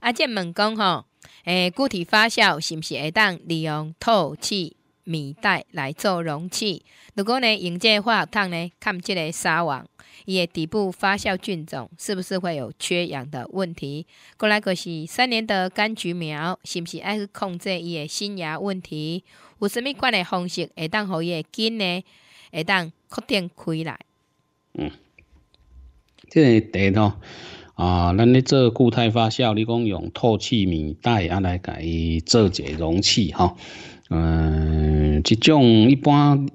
阿健问讲吼，诶，固体发酵是毋是会当利用透气米袋来做容器？如果呢用这学桶呢，看即个纱网，伊个底部发酵菌种是不是会有缺氧的问题？过来个是三年的柑橘苗，是毋是爱去控制伊的新芽问题？有啥物款的方式会当互伊的紧呢？会当扩展开来？嗯，即个对咯。啊，咱咧做固态发酵，你讲用透气棉袋啊来甲伊做一个容器哈。嗯，这种一般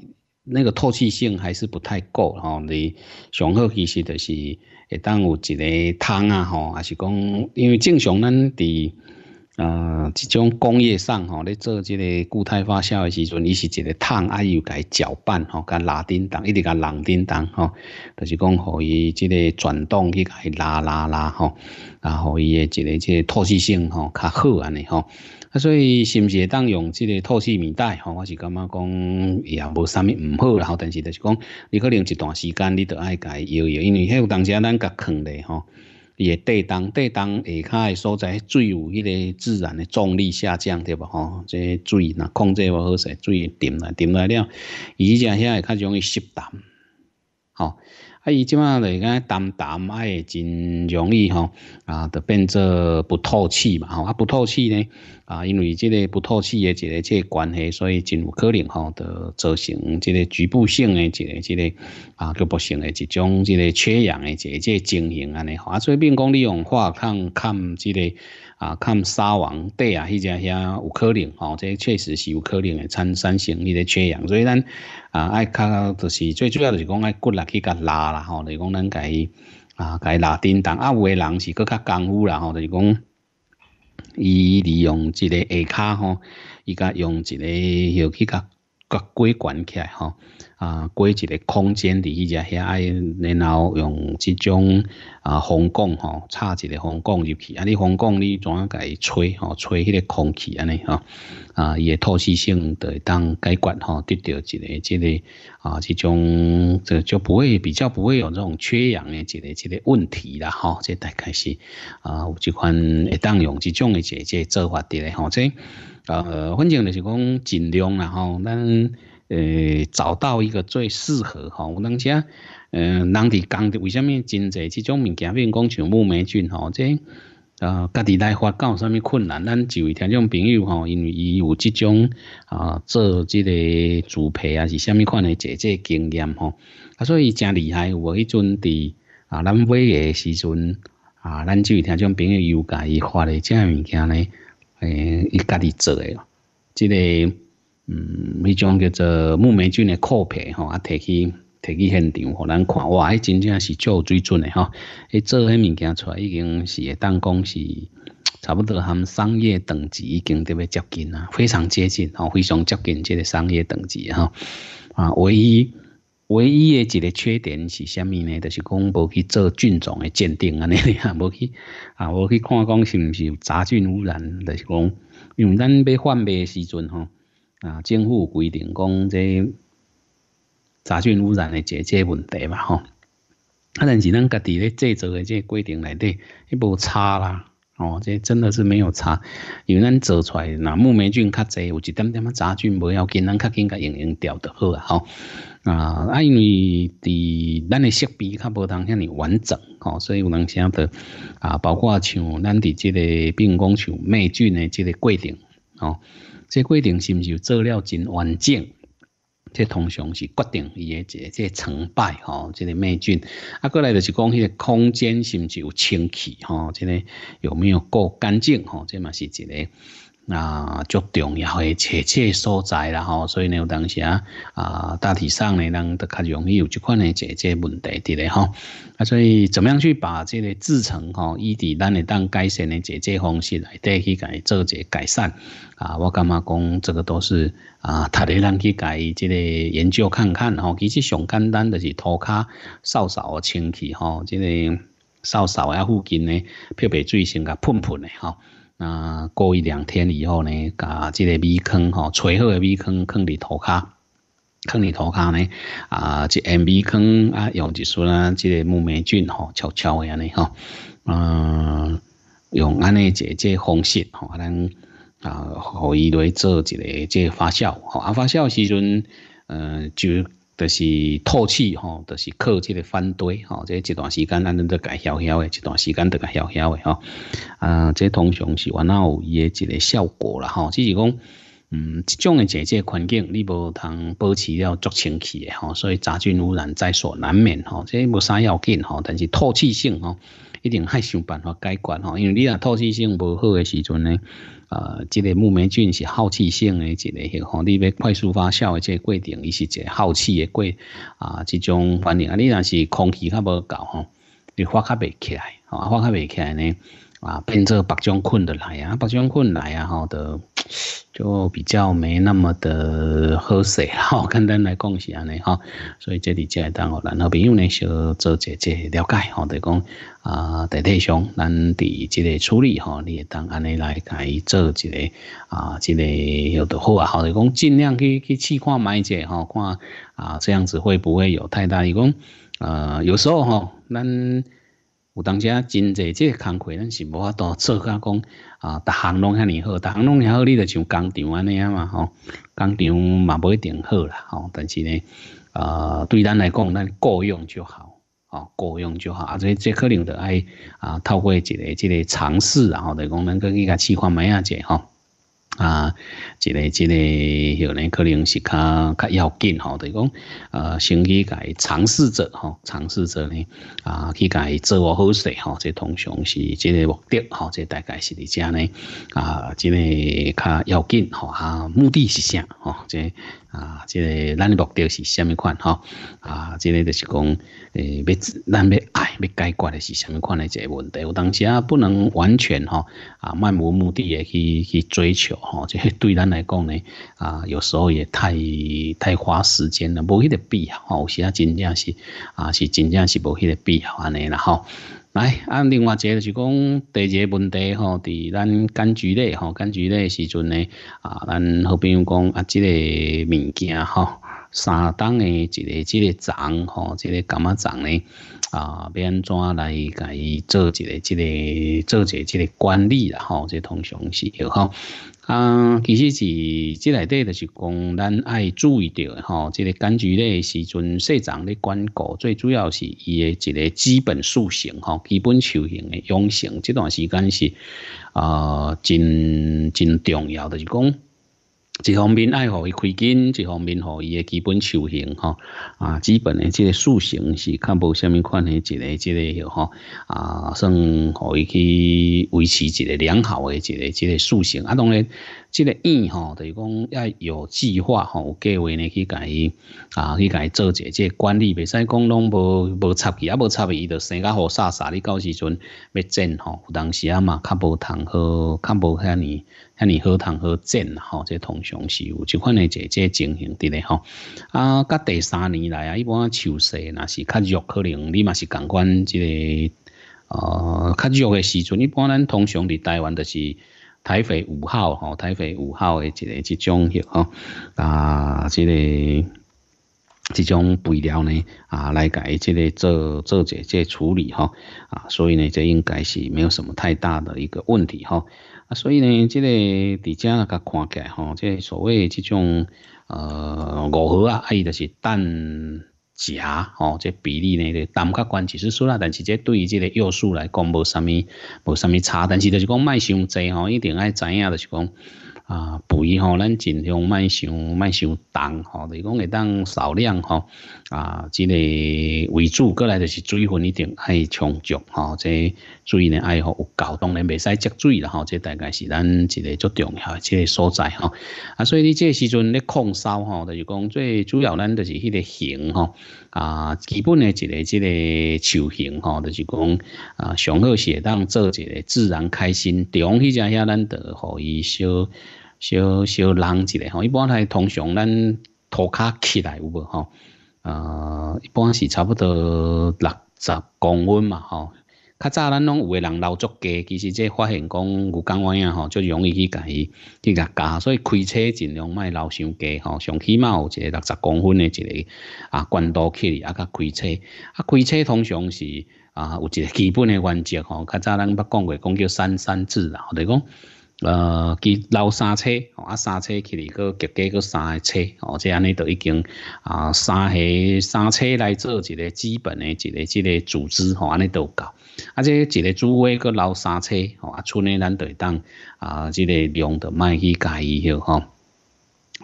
那个透气性还是不太够吼。你上好其实就是会当有一个汤啊吼，还是讲因为正常咱伫。呃，即种工业上吼，咧做即个固态发酵诶时阵，伊是一个桶，啊又伊搅拌吼，甲拉叮当，一直甲人叮当吼，就是讲，互伊即个转动去甲伊拉拉拉吼，然后伊诶一个即个透气性吼较好安尼吼，啊所以是毋是会当用即个透气面袋吼？我是感觉讲也无啥物毋好，然后但是就是讲，你可能一段时间你得爱甲伊摇摇，因为迄有当时咱甲藏咧吼。伊诶地档，地档下骹诶所在，水有迄个自然诶重力下降，对无吼？这水若控制无好势，水沉来沉来了，伊正遐会较容易湿澹吼。啊，伊即卖嚟讲，淡，痰，爱真容易吼，啊，就变做不透气嘛，吼，啊，不透气呢，啊，因为即个不透气诶，一个即个关系，所以真有可能吼，就造成即个局部性诶，一个即个啊，局部性诶，一种即个缺氧诶，一个即个情形安尼，吼，啊，所以变讲你用化抗抗即个。啊，看沙王底啊，迄只遐有可能吼，这确实是有可能会产产生迄个缺氧，所以咱啊爱较就是最主要就是讲爱骨力去甲拉啦吼，就是讲咱家己啊家拉叮当，啊有诶人是搁较功夫啦吼，就是讲伊利用一个下骹吼，伊甲用一个迄甲改关起来吼，啊，改一个空间的伊只遐，然后用这种啊，风管吼，插一个风管入去，啊，你风管你怎解吹吼，吹迄个空气安尼吼，啊，伊个透气性就当解决吼，得到一个这个啊，这种就就不会比较不会有这种缺氧的一个一个问题啦吼，这大概是啊，这款会当用这种的一这做法的嘞吼，这。呃，反正就是讲尽量啦吼，咱呃找到一个最适合吼，而且，嗯，人伫工地为虾米真侪即种物件，比如讲像木霉菌吼，即，啊，家己来发，敢有虾米困难，咱就会听种朋友吼，因为伊有即种啊做即个自培啊是虾米款的姐姐经验吼，啊，所以诚厉害。有迄阵伫啊咱买嘅时阵，啊，咱就会听种朋友有介伊发的遮物件咧。诶，伊家己做诶，即个嗯，迄种叫做木霉菌诶壳皮吼，啊，摕去摕去现场互咱看，哇，迄真正是足有水准诶吼，伊做迄物件出来已经是，会当讲是差不多含商业等级已经特别接近啊，非常接近吼，非常接近即个商业等级吼，啊，唯一。唯一诶一个缺点是虾米呢？就是讲无去做菌种诶鉴定安尼里啊无去啊，无去看讲是毋是有杂菌污染，就是讲，因为咱要换诶时阵吼，啊，政府规定讲这杂菌污染诶这个问题嘛吼，啊，但是咱家己咧制作诶这规定内底，伊无差啦。哦，这真的是没有差，因为咱做出来那木霉菌较济，有一点点啊杂菌，不要紧，咱较紧甲用用调就好啊。啊，因为伫咱的设备较无通向你完整，吼，所以有人想的啊，包括像咱的这个病工像灭菌的这个过程，哦，这过程是毋是做了真完整？这通常是决定伊个这这成败吼，这个美菌，啊，过来就是讲迄个空间是毋是有清气吼，这个有没有够干净吼，这嘛是一个。啊，足重要的解切所在啦吼，所以呢，有当时啊，啊，大体上呢，咱都较容易有即款诶解决问题伫咧吼。啊，所以怎么样去把这个制成吼，以伫咱诶当改善诶解决方式来对去改做者改善啊？我感觉讲这个都是啊，逐日咱去改即个研究看看吼，其实上简单就是涂骹扫扫清气吼，即个扫扫啊，附近呢漂白水先甲喷喷诶吼。那过一两天以后呢，把这个米坑吼，垂好的米坑，坑里涂卡，坑里涂骹呢，啊，这米坑啊，用一束啊，这个木霉菌吼，悄悄的尼吼，嗯，用安尼一个方式吼，咱啊，互伊来做一个这发酵，吼，啊发酵时阵，嗯，就。就是透气吼，就是靠这个反对吼，这一段时间咱尼在解晓消的，一段时间在解晓晓的吼，啊，这通常是有哪有伊个一个效果啦吼，只是讲。嗯，即种嘅姐姐环境，你无通保持了足清气诶吼，所以杂菌污染在所难免吼。即无啥要紧吼，但是透气性吼，一定爱想办法解决吼。因为你若透气性无好诶时阵呢，啊，即个木霉菌是耗气性诶一个，吼，你要快速发酵诶，即个过程，伊是一个耗气诶过啊，即种反应啊。你若是空气较无够吼，你发酵袂起来，啊，发酵袂起来呢，啊，变做白僵菌来啊，白僵菌来啊，吼，就。就比较没那么的合适吼，简单来讲是安尼哈，所以这里就会当我了，那朋友呢就做姐姐了解吼，就讲啊，地地上咱伫这个处理吼，你当安尼来做一个啊，这个有的好啊，好的讲尽量去去试看买者吼，看啊这样子会不会有太大，伊讲呃有时候吼咱。有当啊，真济即个工课，咱是无法度做甲讲啊，逐项拢遐尼好，逐项拢遐好，你着像工厂安尼啊嘛吼。工厂嘛无一定好啦吼，但是呢，呃，对咱来讲，咱够用就好，哦，够用就好。啊，所以这可能着爱啊，透过一个、一个尝试，然后着讲咱够去甲试看觅啊者吼。啊，一个一个，吼呢，可能是较较要紧吼，等是讲，呃，先去改尝试者吼，尝试者呢，啊，去改做我好势吼，这通常是这个目的吼，这大概是伫遮呢，啊，这个较要紧吼啊，目的是啥吼这。啊，这个咱的目的是虾米款吼？啊，这个就是讲，诶，要咱要爱要解决的是虾米款的一个问题。有当时啊，不能完全吼，啊漫无目的诶去去追求吼，就个对咱来讲呢，啊有时候也太太花时间了，无迄个必要吼。有时啊，真正是啊是真正是无迄个必要安尼啦吼。来，啊，另外一个就是讲第一个问题吼，伫咱柑橘类吼柑橘类时阵呢，啊，咱好比讲啊，这个物件吼，三档诶一个，即个种吼，这个柑仔种呢，啊，要安怎来甲伊做一个、一个、做一、个即个管理啦吼，即通常是吼。啊，其实是即内底就是讲，咱爱注意到的吼，这个柑橘类时阵生长咧管顾，最主要是伊个一个基本树形吼，基本树形的养成，这段时间是啊，真真重要的，是讲。一方面爱好伊开筋，一方面互伊个基本修行吼啊基本的即个塑形是看无虾米款的，一个一个哟吼。啊，算互伊去维持一个良好的一个一个塑形。啊当然，即个意吼，就是讲要有计划吼，有计划呢去甲伊啊去甲伊做一即个管理，袂使讲拢无无插伊，啊无插伊，伊就生甲好沙沙。你到时阵要剪吼，有当时啊嘛，较无通好，较无遐尼。遐你喝汤喝震吼，即通常是有就款的一即情形的咧吼。啊，甲第三年来啊，一般秋收那是较弱，可能你嘛是感讲这个呃，较弱的时阵，一般咱通常伫台湾都是台肥五号吼，台肥五号的一个即种许吼，啊，这个这种肥料呢啊来改这个做做一即处理吼。啊，所以呢，这应该是没有什么太大的一个问题吼。啊，所以呢，这个伫遮啊，较看起来吼，即、这所谓即种呃五合啊，啊伊就是蛋食吼，这比例呢，蛋较关键是说啦，但是这对于即个要素来讲无啥物，无啥物差，但是就是讲卖伤济吼，一定爱知影就是讲。啊，肥吼，咱尽量卖想卖想重吼，就是讲会当少量吼，啊，即个为主，过来就是水分一定爱充足吼，这水呢爱吼有够，当然未使积水啦吼，这大概是咱一个足重要，即个所在吼。啊，所以你这时阵咧控烧吼，就是讲最主要咱就是迄个形吼，啊，基本诶一个即个球形吼，就是讲啊，上好适当做一个自然开心，中迄只遐咱得互伊小。小小浪一下吼，一般来通常咱涂卡起来有无吼？呃，一般是差不多六十公分嘛吼。较早咱拢有个人老作低，其实即发现讲牛肝弯啊吼，就容易去甲伊去甲加，所以开车尽量莫老伤低吼。上起码有一个六十公分的一个啊，宽度起，啊，甲开车啊，开车通常是啊，有一个基本的原则吼。较早咱捌讲过，讲叫三三制啦，对讲。呃，去捞三车，吼啊，三车去里个结结个三个车，哦，这安尼都已经啊，三个三车来做一个基本的一个一个组织，吼，安尼都够。啊，即一个主委搁捞三车，吼，啊，剩诶咱对当啊，即个量着卖去介伊迄吼。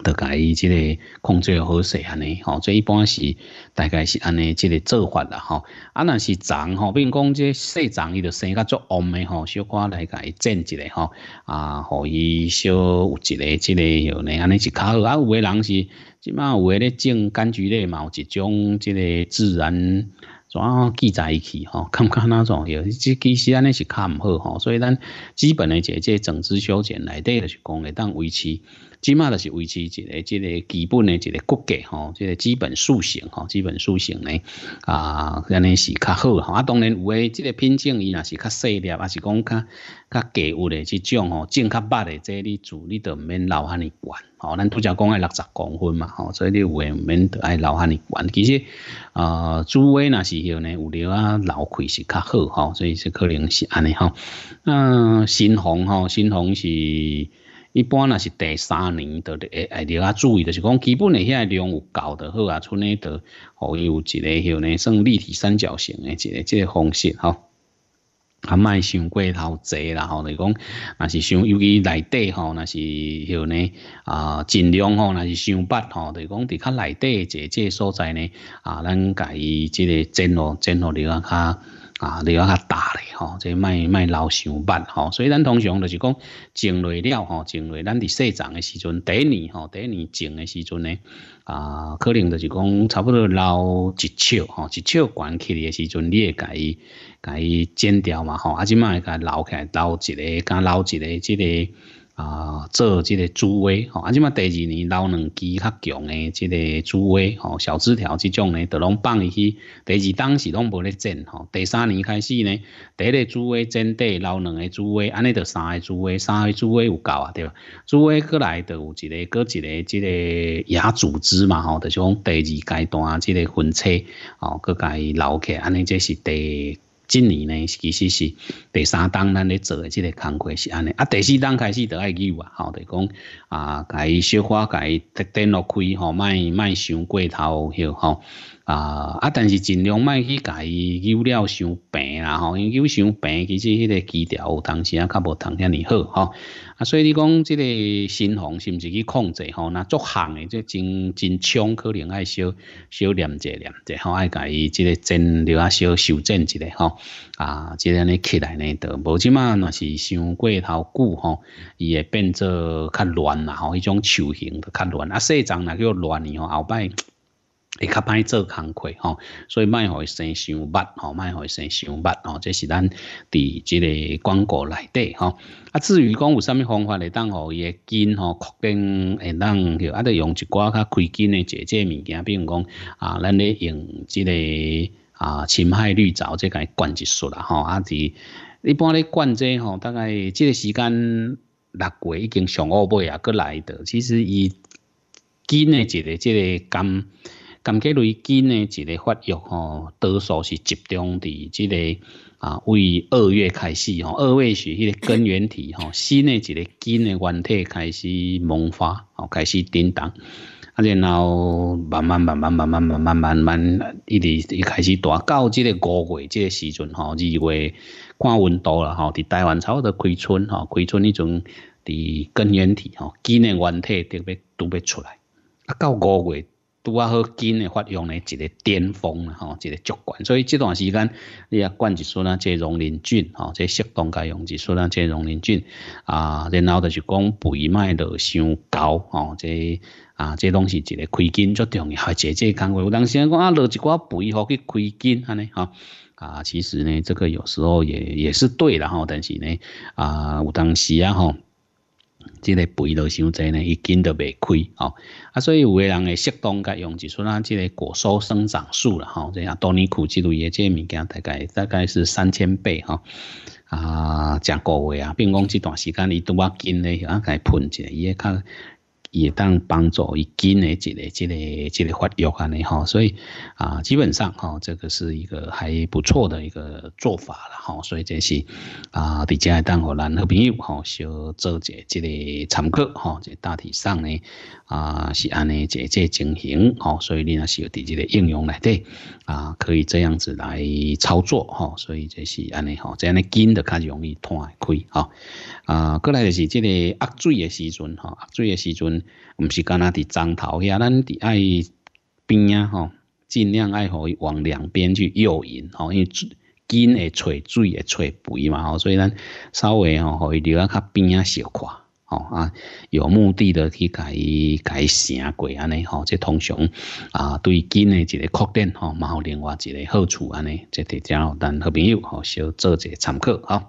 就甲伊即个控制好势安尼，吼，所以一般是大概是安尼即个做法啦，吼。啊，若是粽吼，比如讲即细粽伊就生较做红诶吼，小瓜来甲伊整一个吼，啊，互伊小有一个即个有呢，安尼是较好。啊，有诶人是即马有诶咧种柑橘类嘛，有一种即个自然。主要记载起吼，看看那种有，其其实安尼是较毋好吼，所以咱基本的解这整枝修剪内底著是讲会当维持即码就是维持一个这个基本的一个骨骼吼，这个基本塑形吼，基本塑形呢啊安尼是较好吼，啊当然有诶，这个品种伊若是较细粒，也是讲较。较低有的即种吼种较捌的，即你住你都毋免留遐尼悬吼咱拄则讲爱六十公分嘛，吼所以你有诶毋免都爱留遐尼悬。其实，呃，主诶那是向呢，有咧啊留开是较好吼，所以是可能是安尼吼。嗯，新房吼，新房是一般那是第三年到会会滴啊注意就是讲，基本诶遐量有够得好啊，咧呢都伊有一个向呢，算立体三角形诶一个即个方式吼。啊，卖想过头侪啦吼，就是讲，那是想，尤其内底吼，那是吼呢啊，尽量吼，那是想北吼，就是讲，伫较内底这这所在呢啊，咱家己即个真哦真哦流啊较。啊，你要较大嘞吼，即卖卖老想捌吼，所以咱通常就是讲种类了吼，种类咱伫细长的时阵，第一年吼，第一年种的时阵呢，啊，可能就是讲差不多老一尺吼，一尺关起的时阵，你会甲伊甲伊剪掉嘛吼，啊，即卖家老起来，老一个，甲老一个，即个。啊，做这个主威吼，啊，即嘛第二年老两机较强的这个主威吼，小枝条这种呢，都拢放去。第二当时拢无咧种吼，第三年开始呢，第一主威种地老两个主威，安尼就三个主威，三个主威有够啊，对吧？主威过来就有一个，搁一个这个芽组织嘛吼，就讲第二阶段这个分吼哦，甲伊留起，安尼这是第。今年呢，其实是第三档，咱咧做诶，即个工课是安尼啊。第四档开始得爱记啊，吼，就讲啊，甲伊小花伊得点落开吼，卖卖伤过头，吓吼。啊！啊，但是尽量卖去己有了伤病啦吼，因为伤病，其实迄个基调有当时啊，较无通遐尼好吼。啊，所以你讲即个新红是毋是去控制吼？那作行诶，即真真冲，可能爱小小练者练者吼，爱家伊即个真留啊小修正一下吼。啊，即安尼起来呢，都无即嘛，若是伤过头久吼，伊会变做较乱啦吼，迄种球形的较乱啊，细长若叫乱吼，后摆。会较歹做工课所以卖互伊生伤捌吼卖互伊生伤捌吼这是咱伫即个广告内底吼啊至于讲有啥物方法会当互伊会紧吼确定会当诺啊着用一寡较开金诶者这物件比如讲啊咱咧用即个啊深海绿藻这甲伊灌一术啦吼啊伫一般咧灌这吼大概即个时间六月已经上五尾啊搁来着其实伊紧诶一个即个工甘觉类近呢，一个发育吼，多数是集中伫即个啊，为二月开始哦，二月是迄个根源体吼，新的一个根的原体开始萌发，哦，开始点动，啊，然后慢慢慢慢慢慢慢慢慢慢，一直开始大，到即个五月即个时阵吼，二月看温度啦吼，伫台湾草多开春吼，开春迄种伫根源体吼，今诶原体特别突要出来，啊，到五月。拄啊好紧诶，发扬咧一个巅峰了吼，一个足冠。所以这段时间，你啊灌一菌啊，即个溶鳞菌吼，即适当加用一菌啊，即个溶俊菌啊，然后就是讲肥麦落伤搞吼，即啊，即拢是一个开金足重要。姐姐岗位。有当时讲啊，落一寡肥好去开金安尼吼。啊，其实呢，这个有时候也也是对的哈，但是呢啊，有当时啊吼。即个肥都伤侪呢，一斤都袂开哦。啊，所以有个人会适当甲用一出啦，即个果蔬生长素啦吼，即啊多尼苦即类叶，即物件大概大概是三千倍吼，啊，正高威啊，并讲这段时间伊都要斤嘞，啊，该喷一下，伊会较也当帮助伊筋的一个一个一个发育安尼吼，所以啊，基本上吼，这个是一个还不错的一个做法啦吼，所以这是啊，伫遮当互咱好朋友吼，小做一下个参考哈，即大体上呢啊是安尼这这情形吼，所以恁啊是有伫即个应用内底啊可以这样子来操作吼，所以这是安尼吼，这样的筋就较容易断开哈啊，过来就是即个压水诶时阵哈，压水诶时阵。毋是讲他伫张头遐，咱伫爱边啊吼，尽量爱互伊往两边去诱引吼，因为紧会找水会找肥嘛吼，所以咱稍微吼互伊留啊较边啊小块吼啊，有目的的去改改伊写过安尼吼，即通常啊对紧诶一个扩展吼，嘛有另外一个好处安尼，即伫交吼，蛋好朋友吼，小做者参考吼。